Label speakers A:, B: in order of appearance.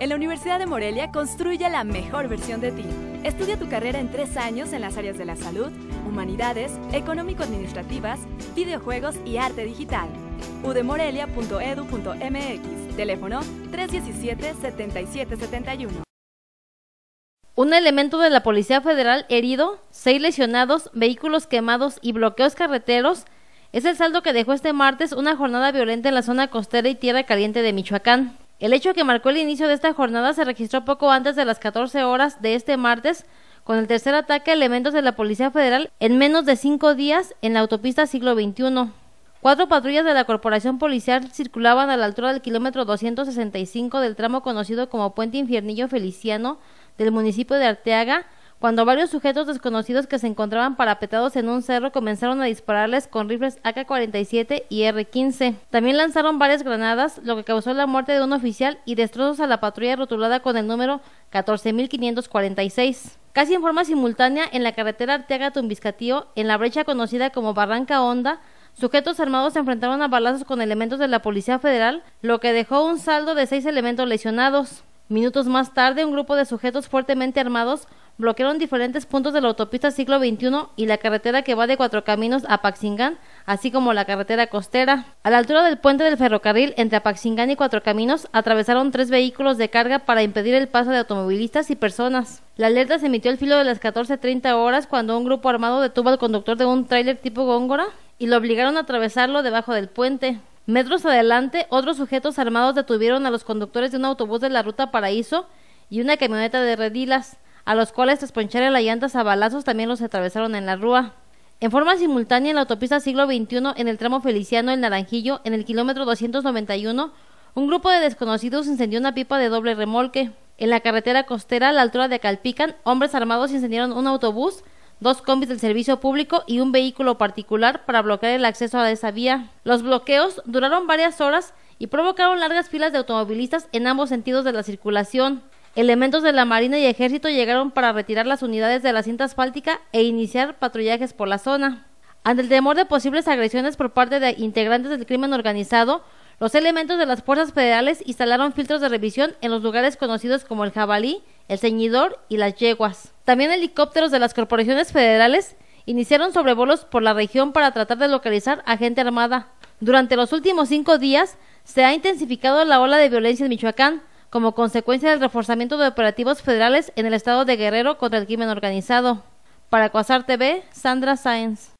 A: En la Universidad de Morelia construye la mejor versión de ti. Estudia tu carrera en tres años en las áreas de la salud, humanidades, económico-administrativas, videojuegos y arte digital. udemorelia.edu.mx Teléfono 317-7771. Un elemento de la Policía Federal herido, seis lesionados, vehículos quemados y bloqueos carreteros es el saldo que dejó este martes una jornada violenta en la zona costera y tierra caliente de Michoacán. El hecho que marcó el inicio de esta jornada se registró poco antes de las 14 horas de este martes, con el tercer ataque a elementos de la Policía Federal en menos de cinco días en la autopista siglo XXI. Cuatro patrullas de la Corporación Policial circulaban a la altura del kilómetro 265 del tramo conocido como Puente Infiernillo Feliciano del municipio de Arteaga cuando varios sujetos desconocidos que se encontraban parapetados en un cerro comenzaron a dispararles con rifles AK-47 y R-15. También lanzaron varias granadas, lo que causó la muerte de un oficial y destrozos a la patrulla rotulada con el número 14546. Casi en forma simultánea, en la carretera Arteaga-Tumbiscatío, en la brecha conocida como Barranca Honda, Sujetos armados se enfrentaron a balazos con elementos de la Policía Federal, lo que dejó un saldo de seis elementos lesionados. Minutos más tarde, un grupo de sujetos fuertemente armados bloquearon diferentes puntos de la autopista siglo XXI y la carretera que va de Cuatro Caminos a Paxingán, así como la carretera costera. A la altura del puente del ferrocarril entre Paxingán y Cuatro Caminos, atravesaron tres vehículos de carga para impedir el paso de automovilistas y personas. La alerta se emitió al filo de las 14.30 horas cuando un grupo armado detuvo al conductor de un tráiler tipo Góngora y lo obligaron a atravesarlo debajo del puente. Metros adelante, otros sujetos armados detuvieron a los conductores de un autobús de la ruta Paraíso y una camioneta de redilas, a los cuales tras poncharle las llantas a balazos también los atravesaron en la rúa. En forma simultánea en la autopista siglo XXI, en el tramo Feliciano El Naranjillo, en el kilómetro 291, un grupo de desconocidos incendió una pipa de doble remolque. En la carretera costera, a la altura de Calpican, hombres armados incendiaron un autobús dos combis del servicio público y un vehículo particular para bloquear el acceso a esa vía. Los bloqueos duraron varias horas y provocaron largas filas de automovilistas en ambos sentidos de la circulación. Elementos de la Marina y Ejército llegaron para retirar las unidades de la cinta asfáltica e iniciar patrullajes por la zona. Ante el temor de posibles agresiones por parte de integrantes del crimen organizado, los elementos de las fuerzas federales instalaron filtros de revisión en los lugares conocidos como el jabalí el ceñidor y las yeguas. También helicópteros de las corporaciones federales iniciaron sobrevolos por la región para tratar de localizar a gente armada. Durante los últimos cinco días se ha intensificado la ola de violencia en Michoacán como consecuencia del reforzamiento de operativos federales en el estado de Guerrero contra el crimen organizado. Para Coasar TV, Sandra Sáenz.